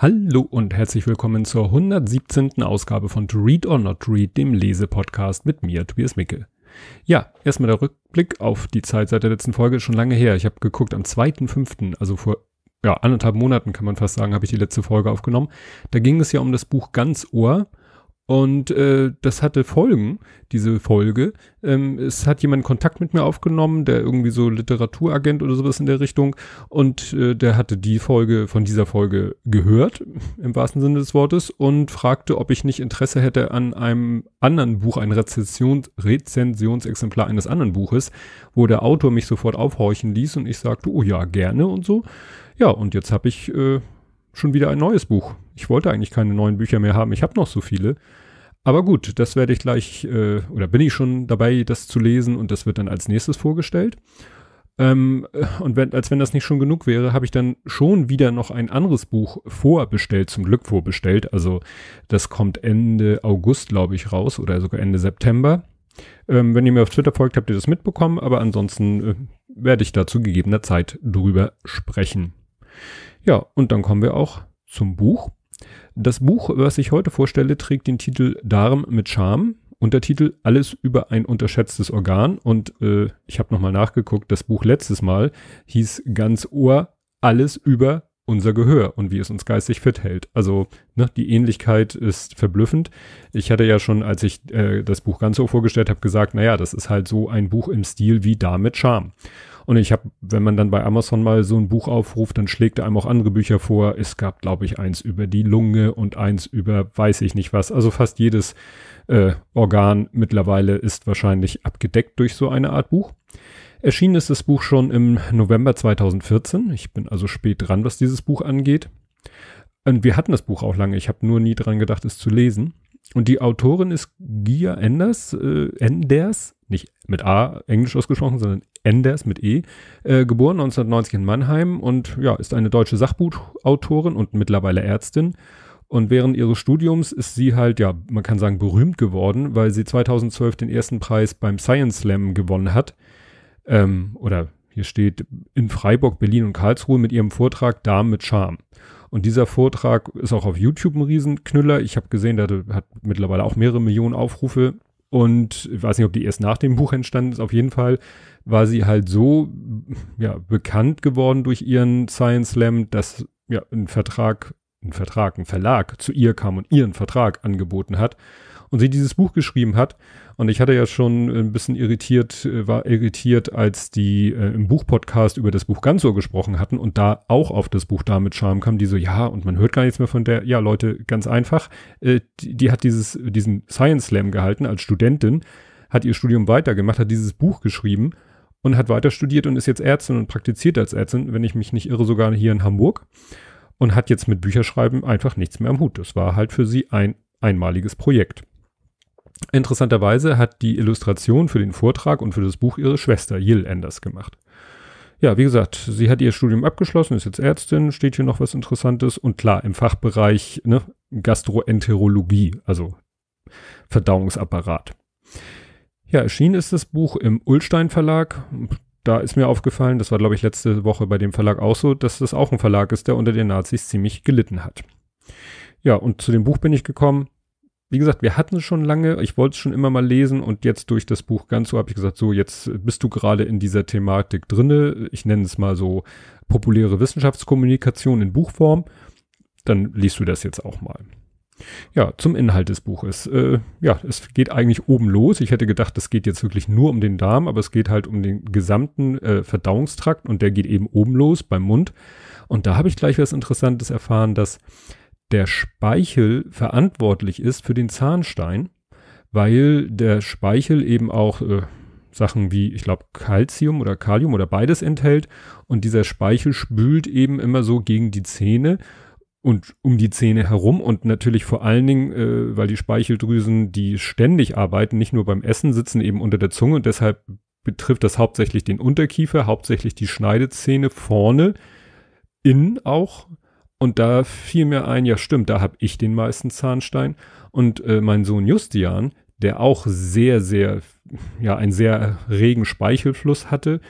Hallo und herzlich willkommen zur 117. Ausgabe von To Read or Not Read, dem Lesepodcast mit mir, Tobias Micke. Ja, erstmal der Rückblick auf die Zeit seit der letzten Folge, schon lange her. Ich habe geguckt, am 2.5., also vor ja, anderthalb Monaten kann man fast sagen, habe ich die letzte Folge aufgenommen. Da ging es ja um das Buch Ganz Ohr. Und äh, das hatte Folgen, diese Folge. Ähm, es hat jemand Kontakt mit mir aufgenommen, der irgendwie so Literaturagent oder sowas in der Richtung. Und äh, der hatte die Folge von dieser Folge gehört, im wahrsten Sinne des Wortes, und fragte, ob ich nicht Interesse hätte an einem anderen Buch, ein Rezension, Rezensionsexemplar eines anderen Buches, wo der Autor mich sofort aufhorchen ließ und ich sagte, oh ja, gerne und so. Ja, und jetzt habe ich äh, schon wieder ein neues Buch. Ich wollte eigentlich keine neuen Bücher mehr haben. Ich habe noch so viele. Aber gut, das werde ich gleich, äh, oder bin ich schon dabei, das zu lesen und das wird dann als nächstes vorgestellt. Ähm, und wenn, als wenn das nicht schon genug wäre, habe ich dann schon wieder noch ein anderes Buch vorbestellt, zum Glück vorbestellt. Also das kommt Ende August, glaube ich, raus oder sogar Ende September. Ähm, wenn ihr mir auf Twitter folgt, habt ihr das mitbekommen, aber ansonsten äh, werde ich da zu gegebener Zeit drüber sprechen. Ja, und dann kommen wir auch zum Buch. Das Buch, was ich heute vorstelle, trägt den Titel Darm mit Charme. Untertitel Alles über ein unterschätztes Organ. Und äh, ich habe nochmal nachgeguckt, das Buch letztes Mal hieß ganz Ohr Alles über unser Gehör und wie es uns geistig fit hält. Also ne, die Ähnlichkeit ist verblüffend. Ich hatte ja schon, als ich äh, das Buch ganz Ohr vorgestellt habe, gesagt, naja, das ist halt so ein Buch im Stil wie Darm mit Charme. Und ich habe, wenn man dann bei Amazon mal so ein Buch aufruft, dann schlägt er einem auch andere Bücher vor. Es gab, glaube ich, eins über die Lunge und eins über weiß ich nicht was. Also fast jedes äh, Organ mittlerweile ist wahrscheinlich abgedeckt durch so eine Art Buch. Erschienen ist das Buch schon im November 2014. Ich bin also spät dran, was dieses Buch angeht. Und wir hatten das Buch auch lange. Ich habe nur nie dran gedacht, es zu lesen. Und die Autorin ist Gia Enders, äh, Enders, nicht mit A englisch ausgesprochen, sondern Enders mit E, äh, geboren 1990 in Mannheim und ja, ist eine deutsche Sachbuchautorin und mittlerweile Ärztin. Und während ihres Studiums ist sie halt, ja, man kann sagen, berühmt geworden, weil sie 2012 den ersten Preis beim Science Slam gewonnen hat. Ähm, oder hier steht in Freiburg, Berlin und Karlsruhe mit ihrem Vortrag Damen mit Charme. Und dieser Vortrag ist auch auf YouTube ein Riesenknüller. Ich habe gesehen, der hat mittlerweile auch mehrere Millionen Aufrufe. Und ich weiß nicht, ob die erst nach dem Buch entstanden ist. Auf jeden Fall war sie halt so ja, bekannt geworden durch ihren Science Slam, dass ja, ein Vertrag, ein Vertrag, ein Verlag zu ihr kam und ihren Vertrag angeboten hat und sie dieses Buch geschrieben hat. Und ich hatte ja schon ein bisschen irritiert, äh, war irritiert, als die äh, im Buchpodcast über das Buch Ganzur gesprochen hatten und da auch auf das Buch damit Charme kam, die so, ja, und man hört gar nichts mehr von der, ja, Leute, ganz einfach, äh, die, die, hat dieses, diesen Science Slam gehalten als Studentin, hat ihr Studium weitergemacht, hat dieses Buch geschrieben und hat weiter studiert und ist jetzt Ärztin und praktiziert als Ärztin, wenn ich mich nicht irre, sogar hier in Hamburg und hat jetzt mit Bücherschreiben einfach nichts mehr am Hut. Das war halt für sie ein einmaliges Projekt. Interessanterweise hat die Illustration für den Vortrag und für das Buch ihre Schwester Jill Anders gemacht. Ja, wie gesagt, sie hat ihr Studium abgeschlossen, ist jetzt Ärztin, steht hier noch was Interessantes und klar im Fachbereich ne, Gastroenterologie, also Verdauungsapparat. Ja, erschienen ist das Buch im Ullstein Verlag. Da ist mir aufgefallen, das war glaube ich letzte Woche bei dem Verlag auch so, dass das auch ein Verlag ist, der unter den Nazis ziemlich gelitten hat. Ja, und zu dem Buch bin ich gekommen, wie gesagt, wir hatten es schon lange, ich wollte es schon immer mal lesen und jetzt durch das Buch ganz so habe ich gesagt, so jetzt bist du gerade in dieser Thematik drinne. Ich nenne es mal so populäre Wissenschaftskommunikation in Buchform. Dann liest du das jetzt auch mal. Ja, zum Inhalt des Buches. Äh, ja, es geht eigentlich oben los. Ich hätte gedacht, es geht jetzt wirklich nur um den Darm, aber es geht halt um den gesamten äh, Verdauungstrakt und der geht eben oben los beim Mund. Und da habe ich gleich was Interessantes erfahren, dass der Speichel verantwortlich ist für den Zahnstein, weil der Speichel eben auch äh, Sachen wie, ich glaube, Calcium oder Kalium oder beides enthält. Und dieser Speichel spült eben immer so gegen die Zähne und um die Zähne herum und natürlich vor allen Dingen, äh, weil die Speicheldrüsen, die ständig arbeiten, nicht nur beim Essen, sitzen eben unter der Zunge und deshalb betrifft das hauptsächlich den Unterkiefer, hauptsächlich die Schneidezähne vorne, innen auch und da fiel mir ein, ja stimmt, da habe ich den meisten Zahnstein. Und äh, mein Sohn Justian, der auch sehr, sehr, ja, einen sehr regen Speichelfluss hatte,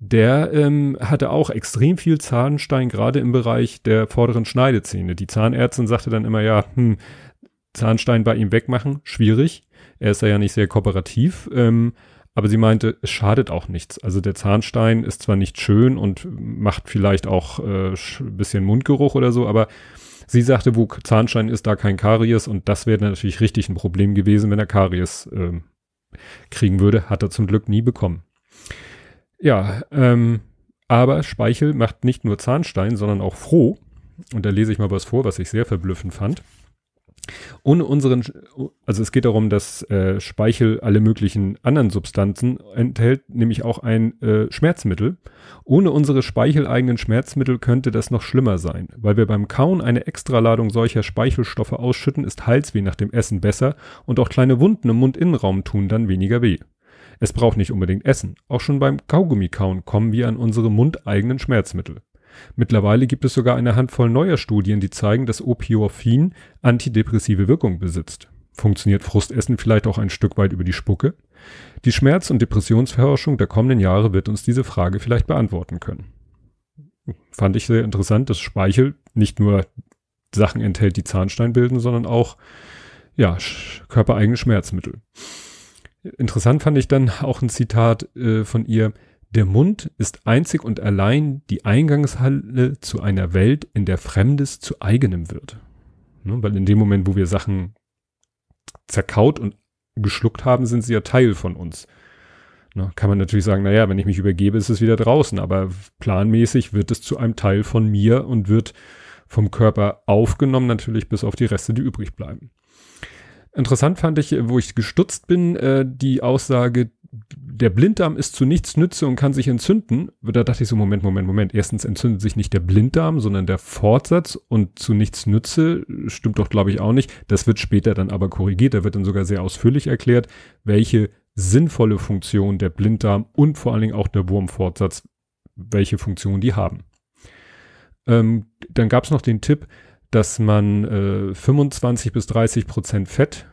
der ähm, hatte auch extrem viel Zahnstein, gerade im Bereich der vorderen Schneidezähne. Die Zahnärztin sagte dann immer, ja, hm, Zahnstein bei ihm wegmachen, schwierig. Er ist ja nicht sehr kooperativ. Ähm, aber sie meinte, es schadet auch nichts. Also der Zahnstein ist zwar nicht schön und macht vielleicht auch ein äh, bisschen Mundgeruch oder so, aber sie sagte, wo Zahnstein ist, da kein Karies und das wäre natürlich richtig ein Problem gewesen, wenn er Karies äh, kriegen würde. Hat er zum Glück nie bekommen. Ja, ähm, aber Speichel macht nicht nur Zahnstein, sondern auch froh. Und da lese ich mal was vor, was ich sehr verblüffend fand. Ohne unseren, also es geht darum, dass äh, Speichel alle möglichen anderen Substanzen enthält, nämlich auch ein äh, Schmerzmittel. Ohne unsere speicheleigenen Schmerzmittel könnte das noch schlimmer sein. Weil wir beim Kauen eine Extraladung solcher Speichelstoffe ausschütten, ist Halsweh nach dem Essen besser und auch kleine Wunden im Mundinnenraum tun dann weniger weh. Es braucht nicht unbedingt Essen. Auch schon beim Kaugummikauen kommen wir an unsere mundeigenen Schmerzmittel. Mittlerweile gibt es sogar eine Handvoll neuer Studien, die zeigen, dass Opiorphin antidepressive Wirkung besitzt. Funktioniert Frustessen vielleicht auch ein Stück weit über die Spucke? Die Schmerz- und Depressionsforschung der kommenden Jahre wird uns diese Frage vielleicht beantworten können. Fand ich sehr interessant, dass Speichel nicht nur Sachen enthält, die Zahnstein bilden, sondern auch ja, körpereigene Schmerzmittel. Interessant fand ich dann auch ein Zitat äh, von ihr. Der Mund ist einzig und allein die Eingangshalle zu einer Welt, in der Fremdes zu eigenem wird. Ne, weil in dem Moment, wo wir Sachen zerkaut und geschluckt haben, sind sie ja Teil von uns. Ne, kann man natürlich sagen, naja, wenn ich mich übergebe, ist es wieder draußen, aber planmäßig wird es zu einem Teil von mir und wird vom Körper aufgenommen, natürlich bis auf die Reste, die übrig bleiben. Interessant fand ich, wo ich gestutzt bin, äh, die Aussage, der Blinddarm ist zu nichts nütze und kann sich entzünden. Da dachte ich so, Moment, Moment, Moment. Erstens entzündet sich nicht der Blinddarm, sondern der Fortsatz und zu nichts nütze stimmt doch, glaube ich, auch nicht. Das wird später dann aber korrigiert. Da wird dann sogar sehr ausführlich erklärt, welche sinnvolle Funktion der Blinddarm und vor allen Dingen auch der Wurmfortsatz, welche Funktion die haben. Ähm, dann gab es noch den Tipp, dass man äh, 25 bis 30 Prozent Fett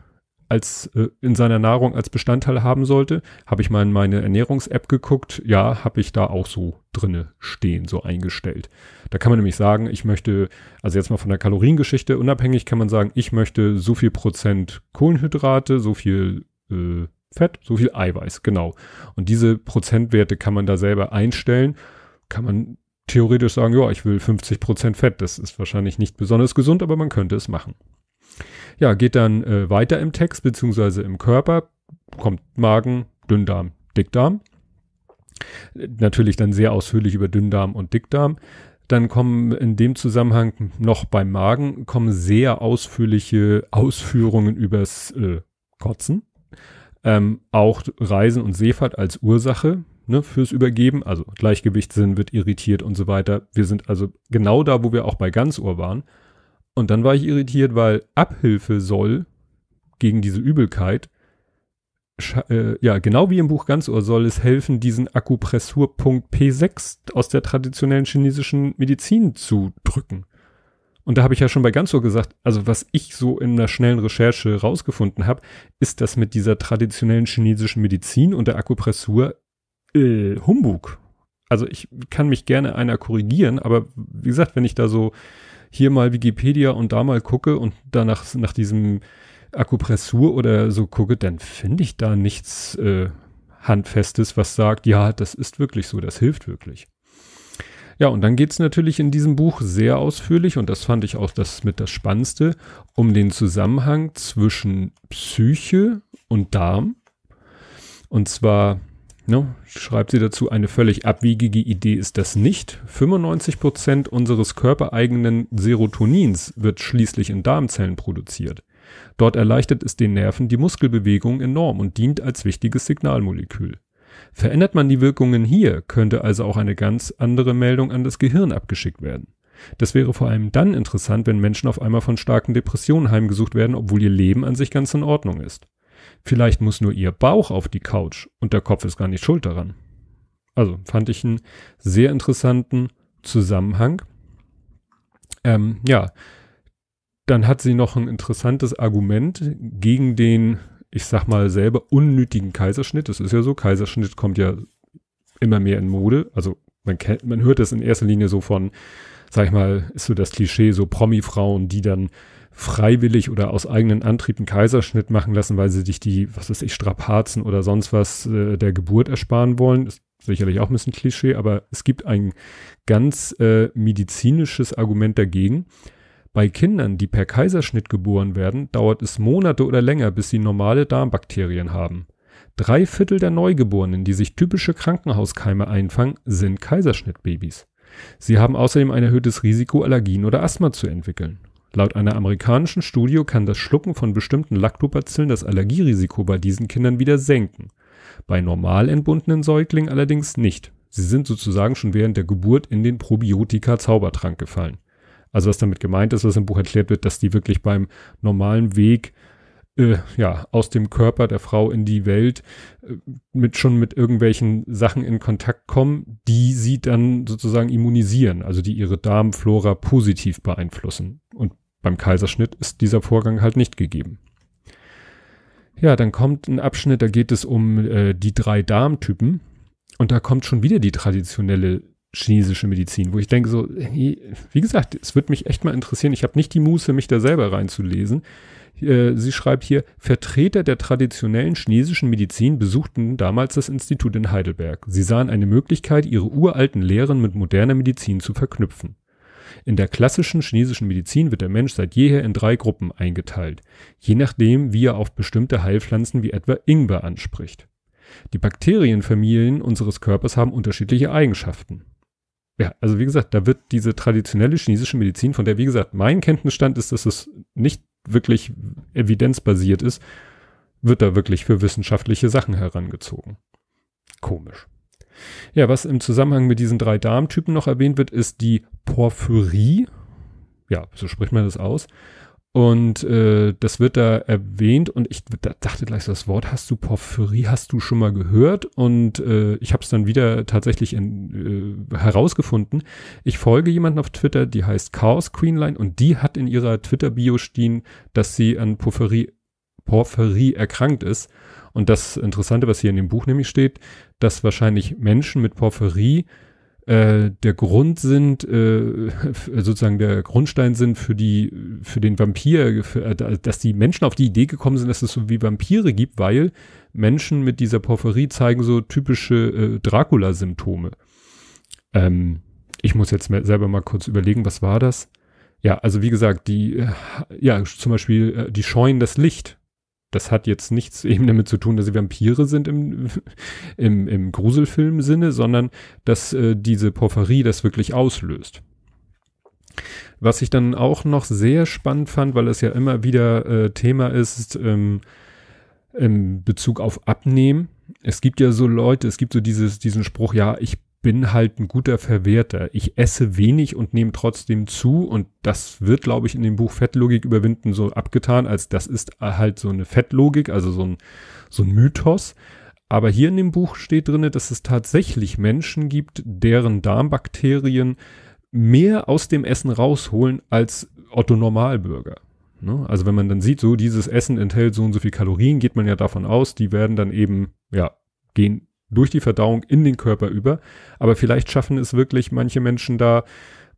als äh, in seiner Nahrung als Bestandteil haben sollte. Habe ich mal in meine Ernährungs-App geguckt. Ja, habe ich da auch so drinne stehen, so eingestellt. Da kann man nämlich sagen, ich möchte, also jetzt mal von der Kaloriengeschichte unabhängig, kann man sagen, ich möchte so viel Prozent Kohlenhydrate, so viel äh, Fett, so viel Eiweiß, genau. Und diese Prozentwerte kann man da selber einstellen. Kann man theoretisch sagen, ja, ich will 50 Prozent Fett. Das ist wahrscheinlich nicht besonders gesund, aber man könnte es machen. Ja, geht dann äh, weiter im Text beziehungsweise im Körper, kommt Magen, Dünndarm, Dickdarm. Natürlich dann sehr ausführlich über Dünndarm und Dickdarm. Dann kommen in dem Zusammenhang noch beim Magen kommen sehr ausführliche Ausführungen übers äh, Kotzen. Ähm, auch Reisen und Seefahrt als Ursache ne, fürs Übergeben, also Gleichgewichtssinn wird irritiert und so weiter. Wir sind also genau da, wo wir auch bei Ganzohr waren. Und dann war ich irritiert, weil Abhilfe soll gegen diese Übelkeit, äh, ja, genau wie im Buch Ganzohr soll es helfen, diesen Akupressurpunkt P6 aus der traditionellen chinesischen Medizin zu drücken. Und da habe ich ja schon bei Ganzohr gesagt, also was ich so in einer schnellen Recherche rausgefunden habe, ist, dass mit dieser traditionellen chinesischen Medizin und der Akupressur äh, Humbug. Also ich kann mich gerne einer korrigieren, aber wie gesagt, wenn ich da so hier mal Wikipedia und da mal gucke und danach nach diesem Akupressur oder so gucke, dann finde ich da nichts äh, Handfestes, was sagt, ja, das ist wirklich so, das hilft wirklich. Ja, und dann geht es natürlich in diesem Buch sehr ausführlich, und das fand ich auch das mit das Spannendste, um den Zusammenhang zwischen Psyche und Darm. Und zwar Ne? Schreibt sie dazu, eine völlig abwegige Idee ist das nicht. 95 unseres körpereigenen Serotonins wird schließlich in Darmzellen produziert. Dort erleichtert es den Nerven die Muskelbewegung enorm und dient als wichtiges Signalmolekül. Verändert man die Wirkungen hier, könnte also auch eine ganz andere Meldung an das Gehirn abgeschickt werden. Das wäre vor allem dann interessant, wenn Menschen auf einmal von starken Depressionen heimgesucht werden, obwohl ihr Leben an sich ganz in Ordnung ist. Vielleicht muss nur ihr Bauch auf die Couch und der Kopf ist gar nicht schuld daran. Also fand ich einen sehr interessanten Zusammenhang. Ähm, ja, dann hat sie noch ein interessantes Argument gegen den, ich sag mal selber, unnötigen Kaiserschnitt. Das ist ja so, Kaiserschnitt kommt ja immer mehr in Mode. Also man, kennt, man hört das in erster Linie so von, sag ich mal, ist so das Klischee, so Promi-Frauen, die dann freiwillig oder aus eigenen Antrieben Kaiserschnitt machen lassen, weil sie sich die, was weiß ich, Strapazen oder sonst was äh, der Geburt ersparen wollen. Ist sicherlich auch ein bisschen Klischee, aber es gibt ein ganz äh, medizinisches Argument dagegen. Bei Kindern, die per Kaiserschnitt geboren werden, dauert es Monate oder länger, bis sie normale Darmbakterien haben. Drei Viertel der Neugeborenen, die sich typische Krankenhauskeime einfangen, sind Kaiserschnittbabys. Sie haben außerdem ein erhöhtes Risiko, Allergien oder Asthma zu entwickeln. Laut einer amerikanischen Studie kann das Schlucken von bestimmten Lactobacillen das Allergierisiko bei diesen Kindern wieder senken, bei normal entbundenen Säuglingen allerdings nicht. Sie sind sozusagen schon während der Geburt in den Probiotika-Zaubertrank gefallen. Also was damit gemeint ist, was im Buch erklärt wird, dass die wirklich beim normalen Weg äh, ja, aus dem Körper der Frau in die Welt äh, mit schon mit irgendwelchen Sachen in Kontakt kommen, die sie dann sozusagen immunisieren, also die ihre Darmflora positiv beeinflussen. Und beim Kaiserschnitt ist dieser Vorgang halt nicht gegeben. Ja, dann kommt ein Abschnitt, da geht es um äh, die drei Darmtypen. Und da kommt schon wieder die traditionelle chinesische Medizin, wo ich denke so, wie gesagt, es würde mich echt mal interessieren. Ich habe nicht die Muße, mich da selber reinzulesen. Äh, sie schreibt hier, Vertreter der traditionellen chinesischen Medizin besuchten damals das Institut in Heidelberg. Sie sahen eine Möglichkeit, ihre uralten Lehren mit moderner Medizin zu verknüpfen. In der klassischen chinesischen Medizin wird der Mensch seit jeher in drei Gruppen eingeteilt, je nachdem, wie er auf bestimmte Heilpflanzen wie etwa Ingwer anspricht. Die Bakterienfamilien unseres Körpers haben unterschiedliche Eigenschaften. Ja, also wie gesagt, da wird diese traditionelle chinesische Medizin, von der, wie gesagt, mein Kenntnisstand ist, dass es nicht wirklich evidenzbasiert ist, wird da wirklich für wissenschaftliche Sachen herangezogen. Komisch. Ja, was im Zusammenhang mit diesen drei Darmtypen noch erwähnt wird, ist die Porphyrie. Ja, so spricht man das aus. Und äh, das wird da erwähnt und ich dachte gleich, das Wort hast du Porphyrie, hast du schon mal gehört und äh, ich habe es dann wieder tatsächlich in, äh, herausgefunden. Ich folge jemanden auf Twitter, die heißt Chaos Queenline und die hat in ihrer Twitter-Bio stehen, dass sie an Porphyrie Porphyrie erkrankt ist. Und das Interessante, was hier in dem Buch nämlich steht, dass wahrscheinlich Menschen mit Porphyrie äh, der Grund sind, äh, sozusagen der Grundstein sind für die, für den Vampir, für, äh, dass die Menschen auf die Idee gekommen sind, dass es so wie Vampire gibt, weil Menschen mit dieser Porphyrie zeigen so typische äh, Dracula-Symptome. Ähm, ich muss jetzt selber mal kurz überlegen, was war das? Ja, also wie gesagt, die, äh, ja, zum Beispiel, die scheuen das Licht das hat jetzt nichts eben damit zu tun, dass sie Vampire sind im, im, im Gruselfilm-Sinne, sondern dass äh, diese Porphyrie das wirklich auslöst. Was ich dann auch noch sehr spannend fand, weil es ja immer wieder äh, Thema ist, ähm, im Bezug auf Abnehmen. Es gibt ja so Leute, es gibt so dieses, diesen Spruch, ja, ich bin halt ein guter Verwerter. Ich esse wenig und nehme trotzdem zu. Und das wird, glaube ich, in dem Buch Fettlogik überwinden so abgetan, als das ist äh, halt so eine Fettlogik, also so ein, so ein Mythos. Aber hier in dem Buch steht drin, dass es tatsächlich Menschen gibt, deren Darmbakterien mehr aus dem Essen rausholen als Otto Normalbürger. Ne? Also wenn man dann sieht, so dieses Essen enthält so und so viel Kalorien, geht man ja davon aus, die werden dann eben, ja, gehen durch die Verdauung in den Körper über. Aber vielleicht schaffen es wirklich manche Menschen da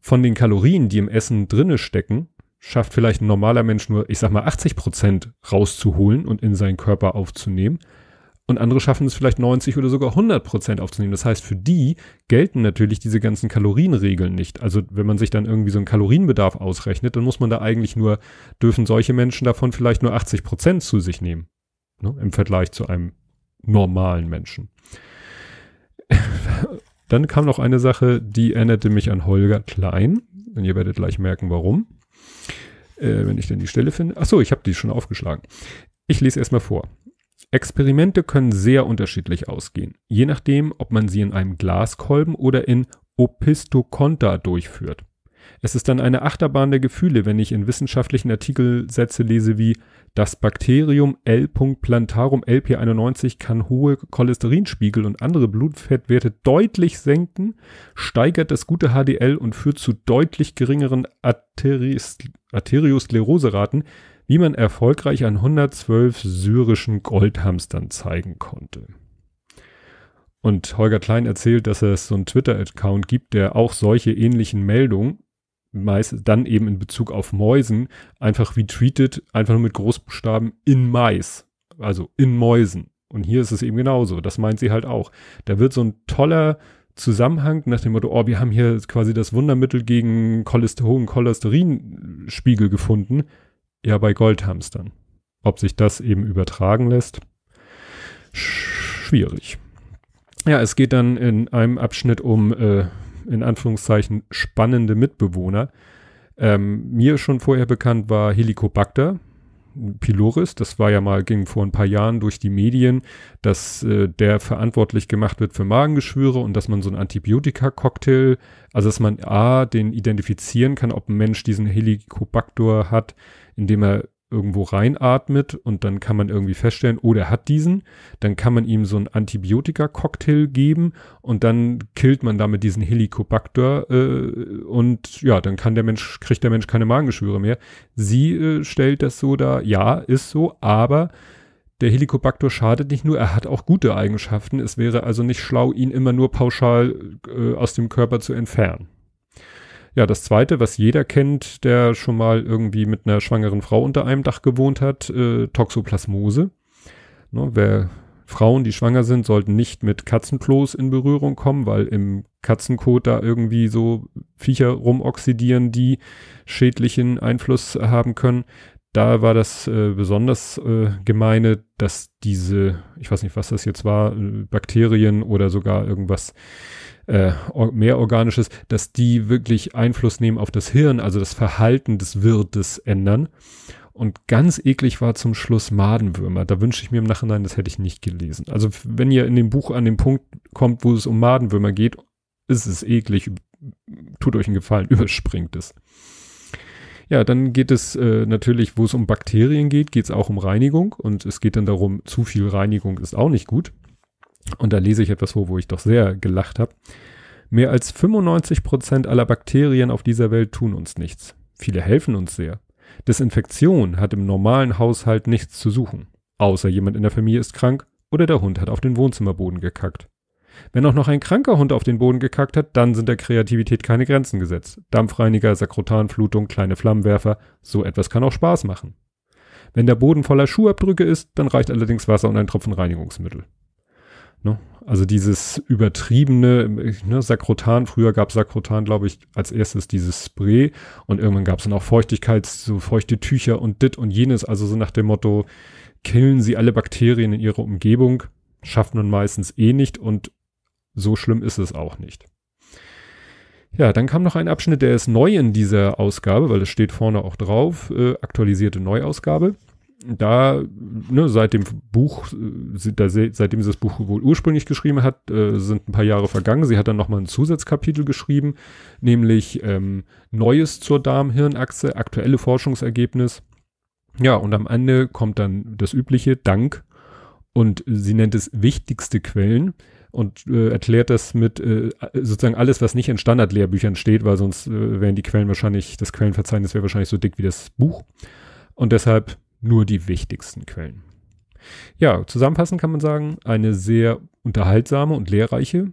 von den Kalorien, die im Essen drinne stecken, schafft vielleicht ein normaler Mensch nur, ich sag mal, 80 Prozent rauszuholen und in seinen Körper aufzunehmen. Und andere schaffen es vielleicht 90 oder sogar 100 Prozent aufzunehmen. Das heißt, für die gelten natürlich diese ganzen Kalorienregeln nicht. Also wenn man sich dann irgendwie so einen Kalorienbedarf ausrechnet, dann muss man da eigentlich nur, dürfen solche Menschen davon vielleicht nur 80 Prozent zu sich nehmen. Ne? Im Vergleich zu einem normalen Menschen. Dann kam noch eine Sache, die erinnerte mich an Holger Klein. Und ihr werdet gleich merken, warum. Äh, wenn ich denn die Stelle finde. Achso, ich habe die schon aufgeschlagen. Ich lese erstmal vor. Experimente können sehr unterschiedlich ausgehen, je nachdem, ob man sie in einem Glaskolben oder in Opistoconta durchführt. Es ist dann eine Achterbahn der Gefühle, wenn ich in wissenschaftlichen Artikelsätze lese wie das Bakterium L. plantarum LP91 kann hohe Cholesterinspiegel und andere Blutfettwerte deutlich senken, steigert das gute HDL und führt zu deutlich geringeren Arteriosklerose-Raten, wie man erfolgreich an 112 syrischen Goldhamstern zeigen konnte. Und Holger Klein erzählt, dass es so einen Twitter-Account gibt, der auch solche ähnlichen Meldungen meist dann eben in Bezug auf Mäusen einfach retweetet, einfach nur mit Großbuchstaben in Mais, also in Mäusen. Und hier ist es eben genauso. Das meint sie halt auch. Da wird so ein toller Zusammenhang nach dem Motto, oh, wir haben hier quasi das Wundermittel gegen Cholesterol, Cholesterinspiegel gefunden. Ja, bei Goldhamstern. Ob sich das eben übertragen lässt, schwierig. Ja, es geht dann in einem Abschnitt um äh, in Anführungszeichen spannende Mitbewohner. Ähm, mir schon vorher bekannt war Helicobacter pyloris. Das war ja mal, ging vor ein paar Jahren durch die Medien, dass äh, der verantwortlich gemacht wird für Magengeschwüre und dass man so einen Antibiotika-Cocktail, also dass man A, den identifizieren kann, ob ein Mensch diesen Helicobacter hat, indem er irgendwo reinatmet und dann kann man irgendwie feststellen, oh, der hat diesen, dann kann man ihm so einen Antibiotika-Cocktail geben und dann killt man damit diesen Helicobacter äh, und ja, dann kann der Mensch, kriegt der Mensch keine Magengeschwüre mehr. Sie äh, stellt das so da, ja, ist so, aber der Helicobacter schadet nicht nur, er hat auch gute Eigenschaften. Es wäre also nicht schlau, ihn immer nur pauschal äh, aus dem Körper zu entfernen. Ja, das zweite, was jeder kennt, der schon mal irgendwie mit einer schwangeren Frau unter einem Dach gewohnt hat, äh, Toxoplasmose. Ne, wer Frauen, die schwanger sind, sollten nicht mit Katzenklos in Berührung kommen, weil im Katzenkot da irgendwie so Viecher rumoxidieren, die schädlichen Einfluss haben können da war das äh, besonders äh, gemeine, dass diese, ich weiß nicht, was das jetzt war, äh, Bakterien oder sogar irgendwas äh, or mehr Organisches, dass die wirklich Einfluss nehmen auf das Hirn, also das Verhalten des Wirtes ändern. Und ganz eklig war zum Schluss Madenwürmer. Da wünsche ich mir im Nachhinein, das hätte ich nicht gelesen. Also wenn ihr in dem Buch an den Punkt kommt, wo es um Madenwürmer geht, ist es eklig. Tut euch einen Gefallen, überspringt es. Ja, dann geht es äh, natürlich, wo es um Bakterien geht, geht es auch um Reinigung und es geht dann darum, zu viel Reinigung ist auch nicht gut. Und da lese ich etwas vor, wo ich doch sehr gelacht habe. Mehr als 95 Prozent aller Bakterien auf dieser Welt tun uns nichts. Viele helfen uns sehr. Desinfektion hat im normalen Haushalt nichts zu suchen. Außer jemand in der Familie ist krank oder der Hund hat auf den Wohnzimmerboden gekackt. Wenn auch noch ein kranker Hund auf den Boden gekackt hat, dann sind der Kreativität keine Grenzen gesetzt. Dampfreiniger, Sakrotanflutung, kleine Flammenwerfer, so etwas kann auch Spaß machen. Wenn der Boden voller Schuhabdrücke ist, dann reicht allerdings Wasser und ein Tropfen Reinigungsmittel. Ne? Also dieses übertriebene ne, Sakrotan, früher gab Sakrotan, glaube ich, als erstes dieses Spray und irgendwann gab es dann auch Feuchtigkeits, so feuchte Tücher und dit und jenes, also so nach dem Motto, killen Sie alle Bakterien in Ihrer Umgebung, schafft man meistens eh nicht und so schlimm ist es auch nicht. Ja, dann kam noch ein Abschnitt, der ist neu in dieser Ausgabe, weil es steht vorne auch drauf, äh, aktualisierte Neuausgabe. Da, ne, seit dem Buch, äh, seitdem sie das Buch wohl ursprünglich geschrieben hat, äh, sind ein paar Jahre vergangen. Sie hat dann nochmal ein Zusatzkapitel geschrieben, nämlich ähm, Neues zur Darmhirnachse, aktuelle Forschungsergebnis. Ja, und am Ende kommt dann das übliche Dank und sie nennt es wichtigste Quellen und äh, erklärt das mit äh, äh, sozusagen alles, was nicht in Standardlehrbüchern steht, weil sonst äh, wären die Quellen wahrscheinlich, das Quellenverzeichnis wäre wahrscheinlich so dick wie das Buch. Und deshalb nur die wichtigsten Quellen. Ja, zusammenfassend kann man sagen, eine sehr unterhaltsame und lehrreiche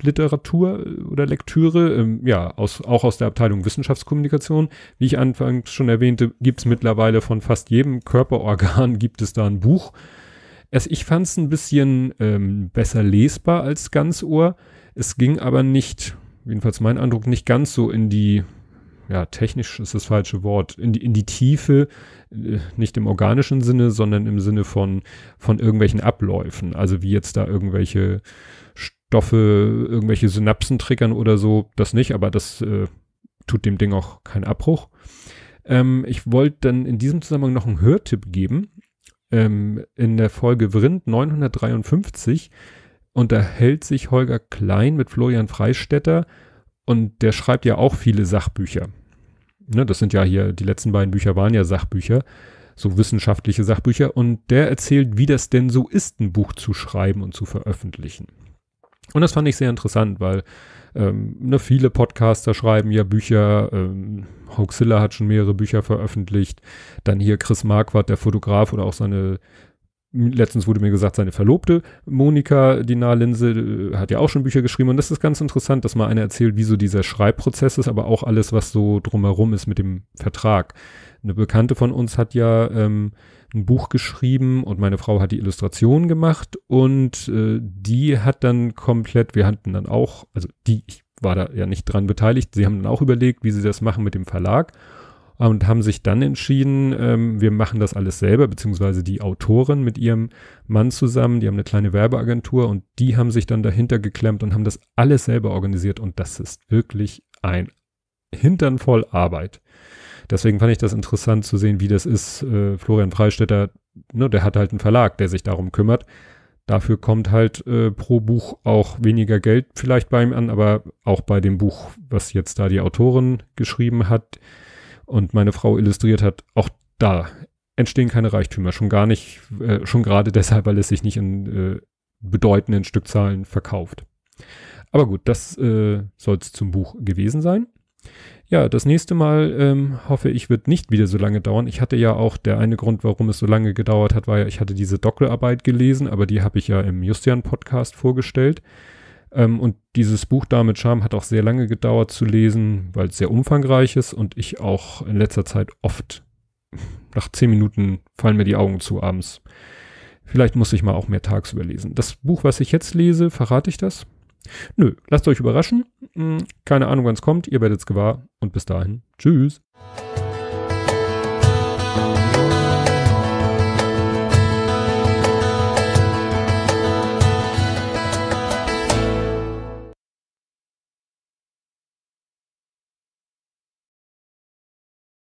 Literatur äh, oder Lektüre, ähm, ja, aus, auch aus der Abteilung Wissenschaftskommunikation. Wie ich anfangs schon erwähnte, gibt es mittlerweile von fast jedem Körperorgan gibt es da ein Buch also ich fand es ein bisschen ähm, besser lesbar als Ganzohr. Es ging aber nicht, jedenfalls mein Eindruck, nicht ganz so in die, ja, technisch ist das falsche Wort, in die, in die Tiefe, äh, nicht im organischen Sinne, sondern im Sinne von, von irgendwelchen Abläufen. Also wie jetzt da irgendwelche Stoffe, irgendwelche Synapsen triggern oder so, das nicht, aber das äh, tut dem Ding auch keinen Abbruch. Ähm, ich wollte dann in diesem Zusammenhang noch einen Hörtipp geben ähm, in der Folge Vrind 953 unterhält sich Holger Klein mit Florian Freistetter und der schreibt ja auch viele Sachbücher. Ne, das sind ja hier, die letzten beiden Bücher waren ja Sachbücher, so wissenschaftliche Sachbücher. Und der erzählt, wie das denn so ist, ein Buch zu schreiben und zu veröffentlichen. Und das fand ich sehr interessant, weil ähm, ne, viele Podcaster schreiben ja Bücher. Ähm, Hoaxilla hat schon mehrere Bücher veröffentlicht. Dann hier Chris Marquardt, der Fotograf, oder auch seine, letztens wurde mir gesagt, seine Verlobte Monika Dinar-Linse äh, hat ja auch schon Bücher geschrieben. Und das ist ganz interessant, dass mal einer erzählt, wieso dieser Schreibprozess ist, aber auch alles, was so drumherum ist mit dem Vertrag. Eine Bekannte von uns hat ja ähm, ein Buch geschrieben und meine Frau hat die Illustration gemacht und äh, die hat dann komplett, wir hatten dann auch, also die, ich war da ja nicht dran beteiligt, sie haben dann auch überlegt, wie sie das machen mit dem Verlag und haben sich dann entschieden, ähm, wir machen das alles selber, beziehungsweise die Autorin mit ihrem Mann zusammen, die haben eine kleine Werbeagentur und die haben sich dann dahinter geklemmt und haben das alles selber organisiert und das ist wirklich ein Hintern voll Arbeit. Deswegen fand ich das interessant zu sehen, wie das ist. Äh, Florian Freistetter, ne, der hat halt einen Verlag, der sich darum kümmert. Dafür kommt halt äh, pro Buch auch weniger Geld vielleicht bei ihm an, aber auch bei dem Buch, was jetzt da die Autorin geschrieben hat und meine Frau illustriert hat, auch da entstehen keine Reichtümer. Schon gar nicht, äh, schon gerade deshalb, weil es sich nicht in äh, bedeutenden Stückzahlen verkauft. Aber gut, das äh, soll es zum Buch gewesen sein. Ja, das nächste Mal ähm, hoffe ich, wird nicht wieder so lange dauern. Ich hatte ja auch, der eine Grund, warum es so lange gedauert hat, war ja, ich hatte diese Doktorarbeit gelesen, aber die habe ich ja im Justian-Podcast vorgestellt. Ähm, und dieses Buch da mit Charme hat auch sehr lange gedauert zu lesen, weil es sehr umfangreich ist und ich auch in letzter Zeit oft nach zehn Minuten fallen mir die Augen zu abends. Vielleicht muss ich mal auch mehr tagsüber lesen. Das Buch, was ich jetzt lese, verrate ich das? Nö, lasst euch überraschen. Hm, keine Ahnung, wann es kommt. Ihr werdet es gewahr. Und bis dahin, tschüss.